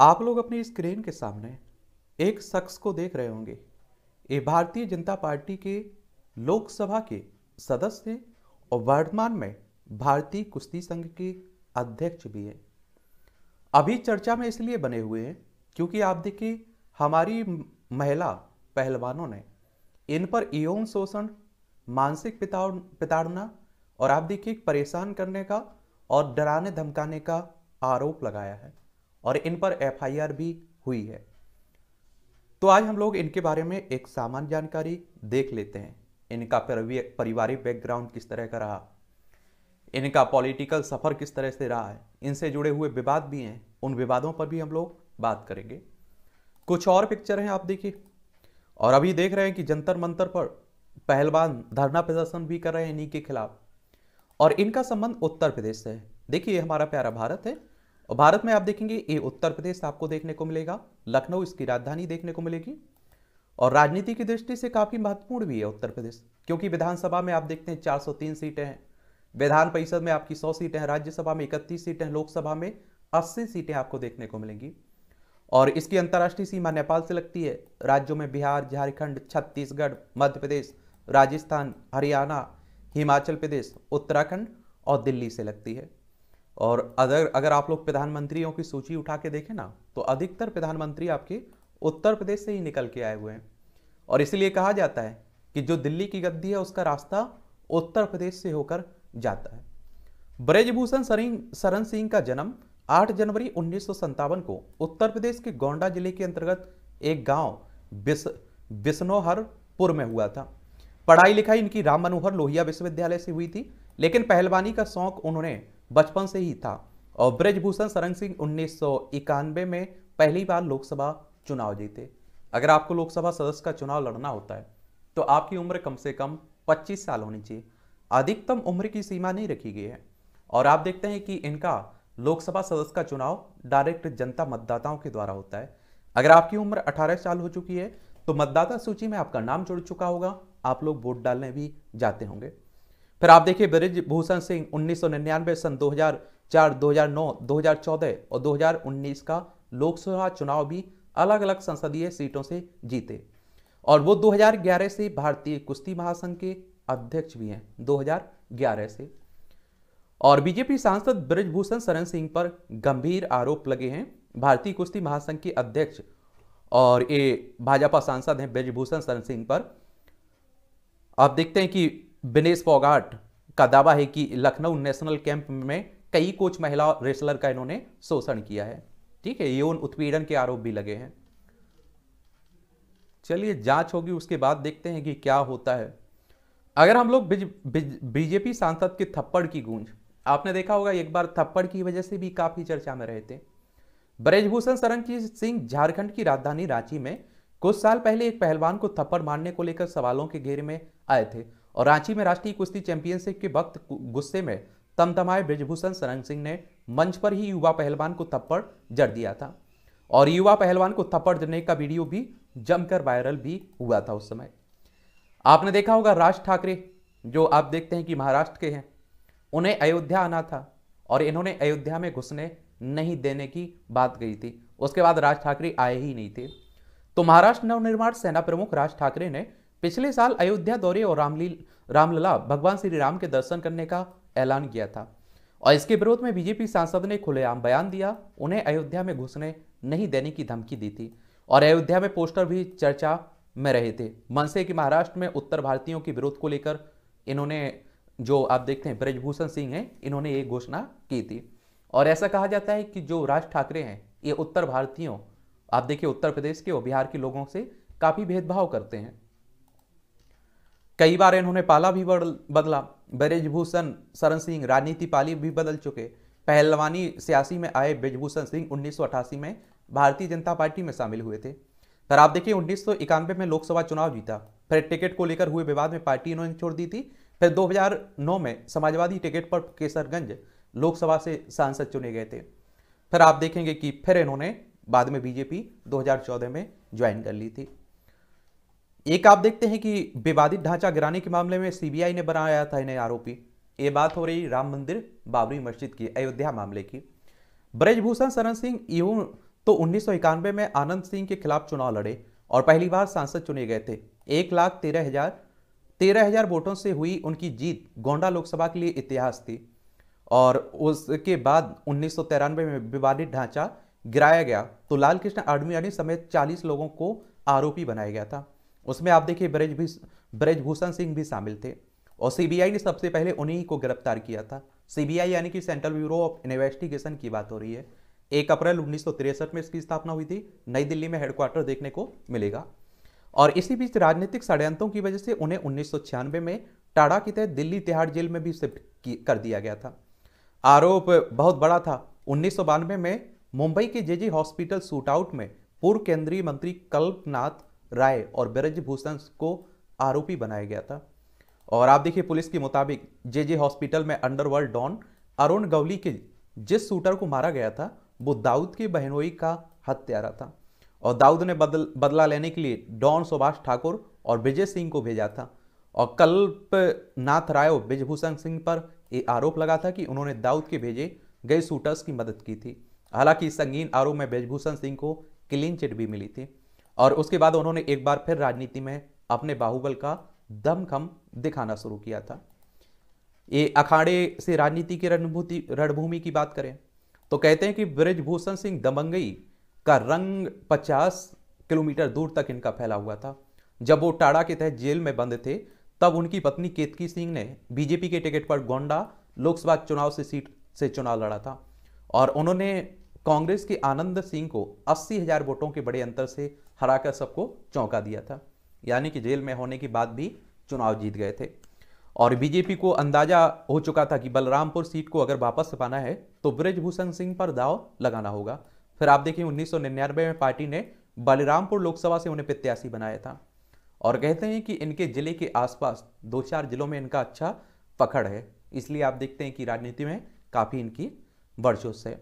आप लोग अपनी स्क्रीन के सामने एक शख्स को देख रहे होंगे ये भारतीय जनता पार्टी के लोकसभा के सदस्य हैं और वर्तमान में भारतीय कुश्ती संघ के अध्यक्ष भी हैं अभी चर्चा में इसलिए बने हुए हैं क्योंकि आप देखिए हमारी महिला पहलवानों ने इन पर यौन शोषण मानसिक प्रताड़ना और आप देखिए परेशान करने का और डराने धमकाने का आरोप लगाया है और इन पर एफआईआर भी हुई है तो आज हम लोग इनके बारे में एक सामान्य जानकारी देख लेते हैं इनका पारिवारिक बैकग्राउंड किस तरह का रहा इनका पॉलिटिकल सफ़र किस तरह से रहा है इनसे जुड़े हुए विवाद भी हैं उन विवादों पर भी हम लोग बात करेंगे कुछ और पिक्चर हैं आप देखिए और अभी देख रहे हैं कि जंतर मंतर पर पहलवान धरना प्रदर्शन भी कर रहे हैं इन्हीं के खिलाफ और इनका संबंध उत्तर प्रदेश से है देखिए हमारा प्यारा भारत है और भारत में आप देखेंगे ये उत्तर प्रदेश आपको देखने को मिलेगा लखनऊ इसकी राजधानी देखने को मिलेगी और राजनीति की दृष्टि से काफ़ी महत्वपूर्ण भी है उत्तर प्रदेश क्योंकि विधानसभा में आप देखते हैं चार सीटें हैं विधान परिषद में आपकी सौ सीटें हैं राज्यसभा में इकतीस सीटें हैं लोकसभा में अस्सी सीटें आपको देखने को मिलेंगी और इसकी अंतर्राष्ट्रीय सीमा नेपाल से लगती है राज्यों में बिहार झारखंड छत्तीसगढ़ मध्य प्रदेश राजस्थान हरियाणा हिमाचल प्रदेश उत्तराखंड और दिल्ली से लगती है और अगर अगर आप लोग प्रधानमंत्रियों की सूची उठा के देखें ना तो अधिकतर प्रधानमंत्री आपके उत्तर प्रदेश से ही निकल के आए हुए हैं और इसलिए कहा जाता है कि जो दिल्ली की गद्दी है उसका रास्ता उत्तर प्रदेश से होकर जाता है ब्रजभूषण शरण सिंह का जन्म 8 जनवरी उन्नीस को उत्तर प्रदेश के गोंडा जिले के अंतर्गत एक गांव बिस्नोहरपुर में हुआ था पढ़ाई लिखाई इनकी राम मनोहर लोहिया विश्वविद्यालय से हुई थी लेकिन पहलवानी का शौक उन्होंने बचपन से ही था और ब्रजभूषण सरंग सिंह उन्नीस में पहली बार लोकसभा चुनाव जीते अगर आपको लोकसभा सदस्य का चुनाव लड़ना होता है तो आपकी उम्र कम से कम 25 साल होनी चाहिए अधिकतम उम्र की सीमा नहीं रखी गई है और आप देखते हैं कि इनका लोकसभा सदस्य का चुनाव डायरेक्ट जनता मतदाताओं के द्वारा होता है अगर आपकी उम्र 18 साल हो चुकी है तो मतदाता सूची में आपका नाम जुड़ चुका होगा आप लोग वोट डालने भी जाते होंगे फिर आप देखिए भूषण सिंह उन्नीस सन 2004, 2009, 2014 और 2019 का लोकसभा चुनाव भी अलग अलग संसदीय सीटों से जीते और वो 2011 से भारतीय कुश्ती महासंघ के अध्यक्ष भी हैं 2011 से और बीजेपी सांसद ब्रजभूषण शरण सिंह पर गंभीर आरोप लगे हैं भारतीय कुश्ती महासंघ के अध्यक्ष और ये भाजपा सांसद हैं ब्रजभूषण शरण सिंह पर आप देखते हैं कि बिनेश फोगाट का दावा है कि लखनऊ नेशनल कैंप में कई कोच महिला रेसलर का इन्होंने शोषण किया है ठीक है यौन उत्पीड़न के आरोप भी लगे हैं चलिए जांच होगी उसके बाद देखते हैं कि क्या होता है अगर हम लोग बीजेपी सांसद के थप्पड़ की गूंज आपने देखा होगा एक बार थप्पड़ की वजह से भी काफी चर्चा में रहे थे ब्रजभूषण सरनजीत सिंह झारखंड की राजधानी रांची में कुछ साल पहले एक पहलवान को थप्पड़ मारने को लेकर सवालों के घेरे में आए थे और रांची में राष्ट्रीय कुश्ती चैंपियनशिप के वक्त गुस्से में तमतमाए ब्रिजभूषण शरण सिंह ने मंच पर ही युवा पहलवान को थप्पड़ जड़ दिया था और युवा पहलवान को थप्पड़ देने का वीडियो भी जमकर वायरल भी हुआ था उस समय आपने देखा होगा राज ठाकरे जो आप देखते हैं कि महाराष्ट्र के हैं उन्हें अयोध्या आना था और इन्होंने अयोध्या में घुसने नहीं देने की बात कही थी उसके बाद राज ठाकरे आए ही नहीं थे तो महाराष्ट्र नवनिर्माण सेना प्रमुख राज ठाकरे ने पिछले साल अयोध्या दौरे और रामली रामलला भगवान श्री राम के दर्शन करने का ऐलान किया था और इसके विरोध में बीजेपी सांसद ने खुलेआम बयान दिया उन्हें अयोध्या में घुसने नहीं देने की धमकी दी थी और अयोध्या में पोस्टर भी चर्चा में रहे थे मनसे कि महाराष्ट्र में उत्तर भारतीयों के विरोध को लेकर इन्होंने जो आप देखते हैं ब्रजभूषण सिंह हैं इन्होंने ये घोषणा की थी और ऐसा कहा जाता है कि जो राज ठाकरे हैं ये उत्तर भारतीयों आप देखिए उत्तर प्रदेश के और बिहार के लोगों से काफ़ी भेदभाव करते हैं कई बार इन्होंने पाला भी बदला ब्रजभूषण शरण सिंह राजनीति पाली भी बदल चुके पहलवानी सियासी में आए ब्रजभूषण सिंह उन्नीस में भारतीय जनता पार्टी में शामिल हुए थे पर आप देखिए उन्नीस में लोकसभा चुनाव जीता फिर टिकट को लेकर हुए विवाद में पार्टी इन्होंने छोड़ दी थी फिर 2009 में समाजवादी टिकट पर केसरगंज लोकसभा से सांसद चुने गए थे फिर आप देखेंगे कि फिर इन्होंने बाद में बीजेपी 2014 में ज्वाइन कर ली थी एक आप देखते हैं कि विवादित ढांचा गिराने के मामले में सीबीआई ने बनाया था इन्हें आरोपी ये बात हो रही राम मंदिर बाबरी मस्जिद की अयोध्या मामले की ब्रजभूषण शरण सिंह यूं तो उन्नीस में आनंद सिंह के खिलाफ चुनाव लड़े और पहली बार सांसद चुने गए थे एक लाख तेरह हजार तेरह हजार वोटों से हुई उनकी जीत गोंडा लोकसभा के लिए इतिहास थी और उसके बाद उन्नीस में विवादित ढांचा गिराया गया तो लाल कृष्ण समेत चालीस लोगों को आरोपी बनाया गया था उसमें आप देखिए ब्रज भी ब्रजभूषण सिंह भी शामिल थे और सीबीआई ने सबसे पहले उन्हीं को गिरफ्तार किया था सीबीआई यानी कि सेंट्रल ब्यूरो ऑफ इन्वेस्टिगेशन की बात हो रही है एक अप्रैल उन्नीस में इसकी स्थापना हुई थी नई दिल्ली में हेडक्वार्टर देखने को मिलेगा और इसी बीच राजनीतिक षडयंत्रों की वजह से उन्हें उन्नीस में टाड़ा के तहत दिल्ली तिहाड़ जेल में भी शिफ्ट कर दिया गया था आरोप बहुत बड़ा था उन्नीस में मुंबई के जेजी हॉस्पिटल आउट में पूर्व केंद्रीय मंत्री कल्पनाथ राय और ब्रज भूषण को आरोपी बनाया गया था और आप देखिए पुलिस के मुताबिक जे जे हॉस्पिटल में अंडरवर्ल्ड डॉन अरुण गवली के जिस शूटर को मारा गया था वो दाऊद के बहनोई का हत्यारा था और दाऊद ने बदल बदला लेने के लिए डॉन सुभाष ठाकुर और विजय सिंह को भेजा था और कल्प नाथ राय और ब्रजभूषण सिंह पर ये आरोप लगा था कि उन्होंने दाऊद के भेजे गए शूटर्स की मदद की थी हालांकि संगीन आरोप में ब्रजभूषण सिंह को क्लीन चिट भी मिली थी और उसके बाद उन्होंने एक बार फिर राजनीति में अपने बाहुबल का दमखम दिखाना शुरू किया था ये अखाड़े से राजनीति की रणभूति रणभूमि की बात करें तो कहते हैं कि ब्रजभूषण सिंह दमंगई का रंग 50 किलोमीटर दूर तक इनका फैला हुआ था जब वो टाड़ा के तहत जेल में बंद थे तब उनकी पत्नी केतकी सिंह ने बीजेपी के टिकट पर गोंडा लोकसभा चुनाव से सीट से चुनाव लड़ा था और उन्होंने कांग्रेस के आनंद सिंह को अस्सी हजार वोटों के बड़े अंतर से हराकर सबको चौंका दिया था यानी कि जेल में होने के बाद भी चुनाव जीत गए थे और बीजेपी को अंदाजा हो चुका था कि बलरामपुर सीट को अगर वापस पाना है तो ब्रजभूषण सिंह पर दाव लगाना होगा फिर आप देखिए उन्नीस में पार्टी ने बलरामपुर लोकसभा से उन्हें प्रत्याशी बनाया था और कहते हैं कि इनके जिले के आसपास दो चार जिलों में इनका अच्छा पकड़ है इसलिए आप देखते हैं कि राजनीति में काफ़ी इनकी वर्चस्व है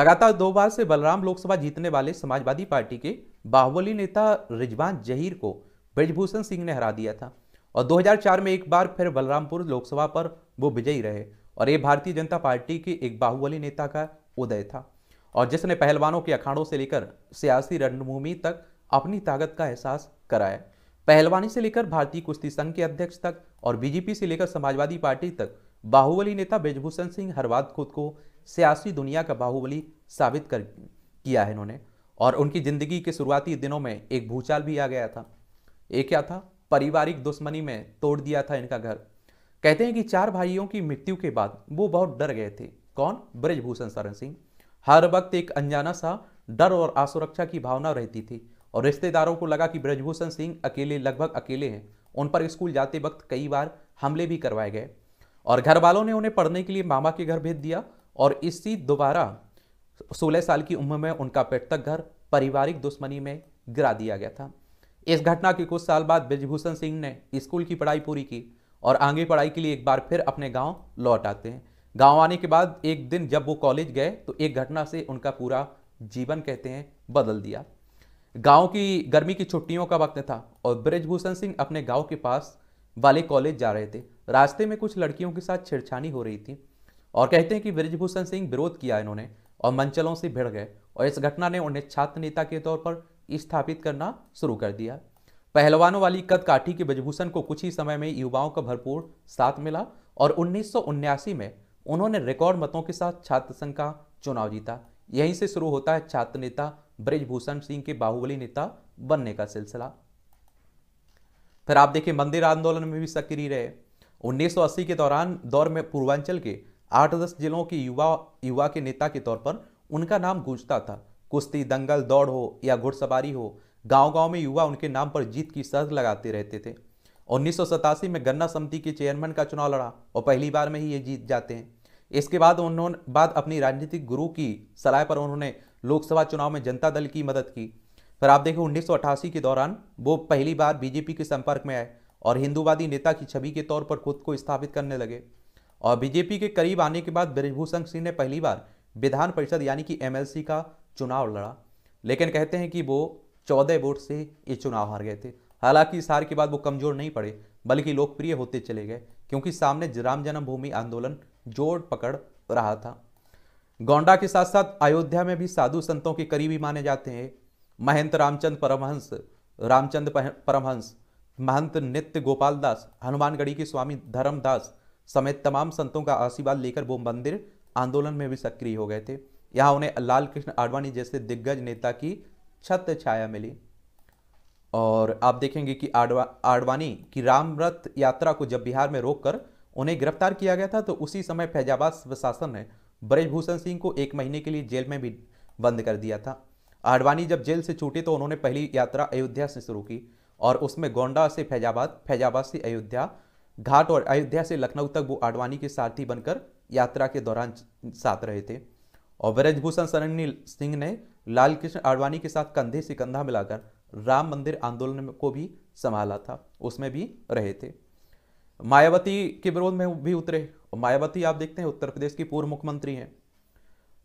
लगातार दो बार से बलराम लोकसभा जीतने वाले समाजवादी पार्टी के बाहुबली नेता रिजवान जहीर को ब्रजभूषण सिंह ने हरा दिया था और 2004 में एक बार फिर बलरामपुर लोकसभा पर वो विजयी रहे और ये भारतीय जनता पार्टी के एक बाहुबली नेता का उदय था और जिसने पहलवानों के अखाड़ों से लेकर सियासी रणभूमि तक अपनी ताकत का एहसास कराया पहलवानी से लेकर भारतीय कुश्ती संघ के अध्यक्ष तक और बीजेपी से लेकर समाजवादी पार्टी तक बाहुबली नेता ब्रजभूषण सिंह हरवाद खुद को सियासी दुनिया का बाहुबली साबित कर किया है इन्होंने और उनकी ज़िंदगी के शुरुआती दिनों में एक भूचाल भी आ गया था ये क्या था पारिवारिक दुश्मनी में तोड़ दिया था इनका घर कहते हैं कि चार भाइयों की मृत्यु के बाद वो बहुत डर गए थे कौन ब्रजभूषण शरण सिंह हर वक्त एक अनजाना सा डर और असुरक्षा की भावना रहती थी और रिश्तेदारों को लगा कि ब्रजभूषण सिंह अकेले लगभग अकेले हैं उन पर स्कूल जाते वक्त कई बार हमले भी करवाए गए और घर वालों ने उन्हें पढ़ने के लिए मामा के घर भेज दिया और इसी दोबारा सोलह साल की उम्र में उनका पृथक घर पारिवारिक दुश्मनी में गिरा दिया गया था इस घटना के कुछ साल बाद ब्रजभूषण सिंह ने स्कूल की पढ़ाई पूरी की और आगे पढ़ाई के लिए एक बार फिर अपने गांव लौट आते हैं गांव आने के बाद एक दिन जब वो कॉलेज गए तो एक घटना से उनका पूरा जीवन कहते हैं बदल दिया गांव की गर्मी की छुट्टियों का वक्त था और ब्रजभूषण सिंह अपने गांव के पास वाले कॉलेज जा रहे थे रास्ते में कुछ लड़कियों के साथ छेड़छानी हो रही थी और कहते हैं कि ब्रजभूषण सिंह विरोध किया इन्होंने और मंचलों से भिड़ गए और इस घटना ने उन्हें छात्र नेता के तौर पर स्थापित करना शुरू कर दिया पहलवानों वाली कद काठी के ब्रजभूषण को कुछ ही समय में युवाओं का भरपूर साथ मिला और उन्नीस में उन्होंने रिकॉर्ड मतों के साथ छात्र संघ का चुनाव जीता यहीं से शुरू होता है छात्र नेता ब्रजभूषण सिंह के बाहुबली नेता बनने का सिलसिला फिर आप देखिए मंदिर आंदोलन में भी सक्रिय रहे 1980 के दौरान दौर में पूर्वांचल के आठ दस जिलों के युवा युवा के नेता के तौर पर उनका नाम गूंजता था कुश्ती दंगल दौड़ हो या घुड़सवारी हो गांव-गांव में युवा उनके नाम पर जीत की शर्त लगाते रहते थे उन्नीस में गन्ना समिति के चेयरमैन का चुनाव लड़ा और पहली बार में ही ये जीत जाते हैं इसके बाद उन्होंने बाद अपनी राजनीतिक गुरु की सलाह पर उन्होंने लोकसभा चुनाव में जनता दल की मदद की पर आप देखें उन्नीस के दौरान वो पहली बार बीजेपी के संपर्क में आए और हिंदूवादी नेता की छवि के तौर पर खुद को स्थापित करने लगे और बीजेपी के करीब आने के बाद ब्रजभूषण सिंह ने पहली बार विधान परिषद यानी कि एमएलसी का चुनाव लड़ा लेकिन कहते हैं कि वो चौदह वोट से ये चुनाव हार गए थे हालांकि इस हार के बाद वो कमजोर नहीं पड़े बल्कि लोकप्रिय होते चले गए क्योंकि सामने राम जन्मभूमि आंदोलन जोड़ पकड़ रहा था गोंडा के साथ साथ अयोध्या में भी साधु संतों के करीबी माने जाते हैं महंत रामचंद परमहंस रामचंद परमहंस महंत नित्य गोपाल दास हनुमानगढ़ी के स्वामी धर्मदास समेत तमाम संतों का आशीर्वाद लेकर वो मंदिर आंदोलन में भी सक्रिय हो गए थे यहाँ उन्हें लाल कृष्ण आडवाणी जैसे दिग्गज नेता की छत छाया मिली और आप देखेंगे कि आडवा आडवाणी की रामरथ यात्रा को जब बिहार में रोककर उन्हें गिरफ्तार किया गया था तो उसी समय फैजाबाद शासन ने ब्रजभूषण सिंह को एक महीने के लिए जेल में भी बंद कर दिया था आडवाणी जब जेल से छूटे तो उन्होंने पहली यात्रा अयोध्या से शुरू की और उसमें गोंडा से फैजाबाद फैजाबाद से अयोध्या घाट और अयोध्या से लखनऊ तक वो आडवाणी के सारथी बनकर यात्रा के दौरान साथ रहे थे और ब्रजभूषण सरणी सिंह ने लालकृष्ण आडवाणी के साथ कंधे से कंधा मिलाकर राम मंदिर आंदोलन को भी संभाला था उसमें भी रहे थे मायावती के विरोध में भी उतरे और मायावती आप देखते हैं उत्तर प्रदेश की पूर्व मुख्यमंत्री हैं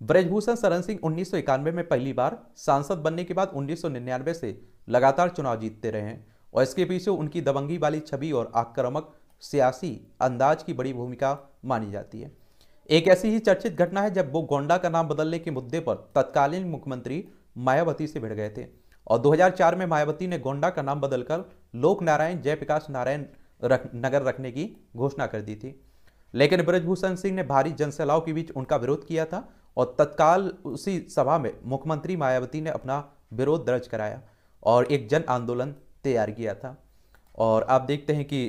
ब्रजभूषण शरण सिंह उन्नीस में पहली बार सांसद बनने के बाद उन्नीस से लगातार चुनाव जीतते रहे हैं और इसके पीछे उनकी दबंगी वाली छवि और आक्रामक सियासी अंदाज की बड़ी भूमिका मानी जाती है एक ऐसी ही चर्चित घटना है जब वो गोंडा का नाम बदलने के मुद्दे पर तत्कालीन मुख्यमंत्री मायावती से भिड़ गए थे और 2004 में मायावती ने गोंडा का नाम बदलकर लोक नारायण जयप्रकाश नारायण रख, नगर रखने की घोषणा कर दी थी लेकिन ब्रजभूषण सिंह ने भारी जनसलाव के बीच उनका विरोध किया था और तत्काल उसी सभा में मुख्यमंत्री मायावती ने अपना विरोध दर्ज कराया और एक जन आंदोलन तैयार किया था और आप देखते हैं कि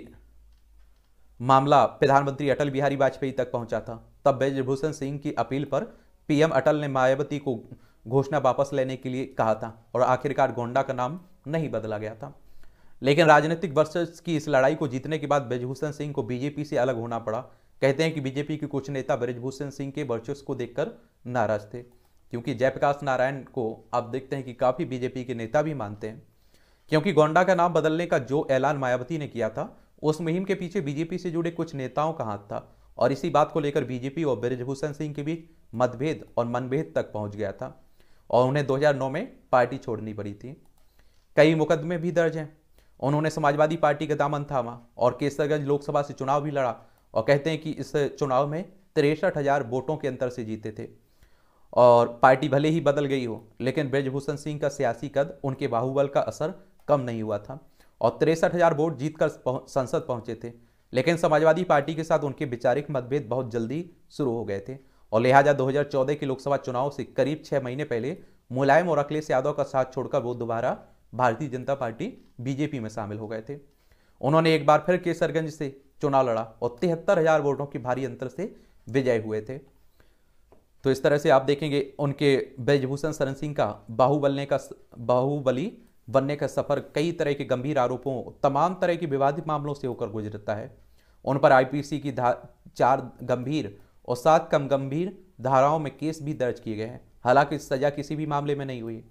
मामला प्रधानमंत्री अटल बिहारी वाजपेयी तक पहुंचा था तब ब्रजभूषण सिंह की अपील पर पीएम अटल ने मायावती को घोषणा वापस लेने के लिए कहा था और आखिरकार गोंडा का नाम नहीं बदला गया था लेकिन राजनीतिक वर्ष की इस लड़ाई को जीतने के बाद ब्रजभूषण सिंह को बीजेपी से अलग होना पड़ा कहते हैं कि बीजेपी के कुछ नेता ब्रजभूषण सिंह के वर्चस्व को देखकर नाराज थे क्योंकि जयप्रकाश नारायण को आप देखते हैं कि काफ़ी बीजेपी के नेता भी मानते हैं क्योंकि गोंडा का नाम बदलने का जो ऐलान मायावती ने किया था उस मुहिम के पीछे बीजेपी से जुड़े कुछ नेताओं का हाथ था और इसी बात को लेकर बीजेपी और ब्रजभूषण सिंह के बीच मतभेद और मनभेद तक पहुंच गया था और उन्हें 2009 में पार्टी छोड़नी पड़ी थी कई मुकदमे भी दर्ज हैं उन्होंने समाजवादी पार्टी का दामन थामा और केसरगंज लोकसभा से चुनाव भी लड़ा और कहते हैं कि इस चुनाव में तिरसठ हजार वोटों के अंतर से जीते थे और पार्टी भले ही बदल गई हो लेकिन ब्रजभूषण सिंह का सियासी कद उनके बाहुबल का असर कम नहीं हुआ था और तिरसठ हजार वोट जीतकर संसद पहुंचे थे लेकिन समाजवादी पार्टी के साथ उनके वैचारिक मतभेद बहुत जल्दी शुरू हो गए थे और लिहाजा 2014 के लोकसभा चुनाव से करीब छह महीने पहले मुलायम और अखिलेश यादव का साथ छोड़कर वो दोबारा भारतीय जनता पार्टी बीजेपी में शामिल हो गए थे उन्होंने एक बार फिर केसरगंज से चुनाव लड़ा और तिहत्तर हजार वोटों के भारी अंतर से विजय हुए थे तो इस तरह से आप देखेंगे उनके ब्रजभूषण शरण सिंह का बाहुबल ने का बाहुबली बनने का सफर कई तरह के गंभीर आरोपों तमाम तरह के विवादित मामलों से होकर गुजरता है उन पर आईपीसी की चार गंभीर और सात कम गंभीर धाराओं में केस भी दर्ज किए गए हैं हालांकि सजा किसी भी मामले में नहीं हुई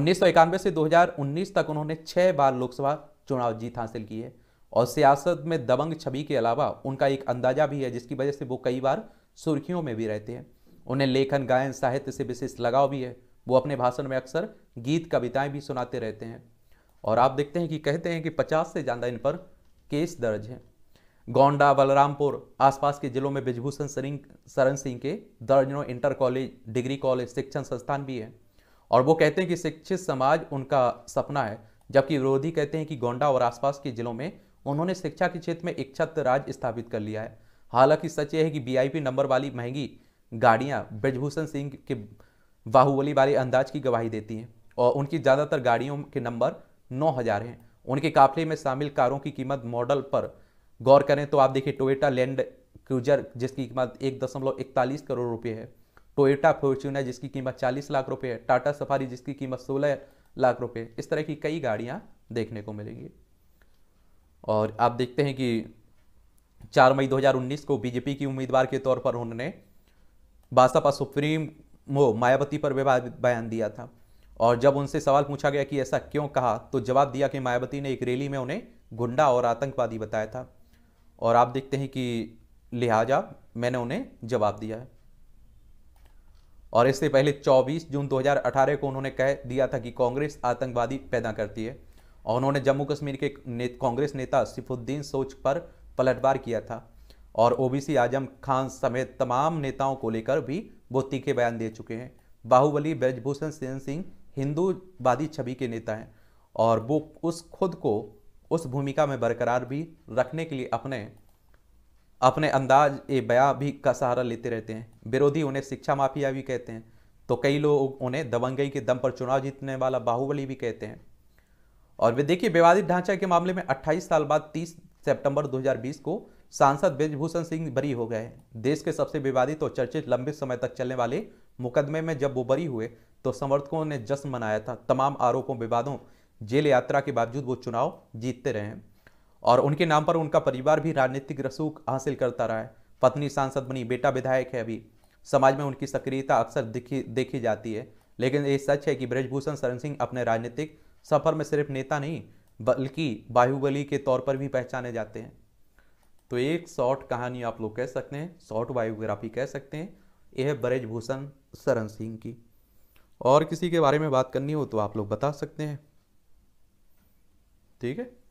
उन्नीस से 2019 तक उन्होंने छह बार लोकसभा चुनाव जीत हासिल की है और सियासत में दबंग छवि के अलावा उनका एक अंदाजा भी है जिसकी वजह से वो कई बार सुर्खियों में भी रहते हैं उन्हें लेखन गायन साहित्य से विशेष लगाव भी है वो अपने भाषण में अक्सर गीत कविताएं भी सुनाते रहते हैं और आप देखते हैं कि कहते हैं कि पचास से ज़्यादा इन पर केस दर्ज हैं गोंडा बलरामपुर आसपास के जिलों में ब्रिजभूषण सरिंग शरण सिंह के दर्जनों इंटर कॉलेज डिग्री कॉलेज शिक्षण संस्थान भी हैं और वो कहते हैं कि शिक्षित समाज उनका सपना है जबकि विरोधी कहते हैं कि गोंडा और आसपास के जिलों में उन्होंने शिक्षा के क्षेत्र में छत राज स्थापित कर लिया है हालांकि सच यह है कि वीआईपी नंबर वाली महंगी गाड़ियां ब्रजभूषण सिंह के बाहुबली वाले अंदाज की गवाही देती हैं और उनकी ज़्यादातर गाड़ियों के नंबर नौ हज़ार हैं उनके काफिले में शामिल कारों की कीमत मॉडल पर गौर करें तो आप देखिए टोयोटा लैंड क्रूजर जिसकी कीमत एक दशमलव इकतालीस करोड़ रुपये है टोयोटा फॉर्च्यूनर जिसकी कीमत चालीस लाख रुपये है टाटा सफारी जिसकी कीमत सोलह लाख रुपये इस तरह की कई गाड़ियाँ देखने को मिलेंगी और आप देखते हैं कि चार मई 2019 को बीजेपी की उम्मीदवार के तौर पर उन्होंने बासपा सुप्रीम वो मायावती पर विवाद बयान दिया था और जब उनसे सवाल पूछा गया कि ऐसा क्यों कहा तो जवाब दिया कि मायावती ने एक रैली में उन्हें गुंडा और आतंकवादी बताया था और आप देखते हैं कि लिहाजा मैंने उन्हें जवाब दिया है और इससे पहले 24 जून 2018 को उन्होंने कह दिया था कि कांग्रेस आतंकवादी पैदा करती है और उन्होंने जम्मू कश्मीर के ने, कांग्रेस नेता सिफुद्दीन सोच पर पलटवार किया था और ओबीसी आजम खान समेत तमाम नेताओं को लेकर भी वो तीखे बयान दे चुके हैं बाहुबली ब्रजभूषण सेन सिंह हिंदूवादी छवि के नेता हैं और वो उस खुद को उस भूमिका में बरकरार भी रखने के लिए अपने अपने अंदाज ए बया भी का सहारा लेते रहते हैं विरोधी उन्हें शिक्षा माफिया भी कहते हैं तो कई लोग उन्हें दबंगई के दम पर चुनाव जीतने वाला बाहुबली भी कहते हैं और वे देखिए विवादित ढांचा के मामले में 28 साल बाद 30 सितंबर 2020 को सांसद ब्रजभूषण सिंह बरी हो गए देश के सबसे विवादित और चर्चित लंबे समय तक चलने वाले मुकदमे में जब वो बरी हुए तो समर्थकों ने जश्न मनाया था तमाम आरोपों विवादों जेल यात्रा के बावजूद वो चुनाव जीतते रहे और उनके नाम पर उनका परिवार भी राजनीतिक रसूख हासिल करता रहा है पत्नी सांसद बनी बेटा विधायक है अभी समाज में उनकी सक्रियता अक्सर दिखी देखी जाती है लेकिन ये सच है कि ब्रजभूषण शरण सिंह अपने राजनीतिक सफर में सिर्फ नेता नहीं बल्कि बाहुबली के तौर पर भी पहचाने जाते हैं तो एक शॉर्ट कहानी आप लोग कह सकते हैं शॉर्ट बायोग्राफी कह सकते हैं यह है ब्रजभूषण शरण सिंह की और किसी के बारे में बात करनी हो तो आप लोग बता सकते हैं ठीक है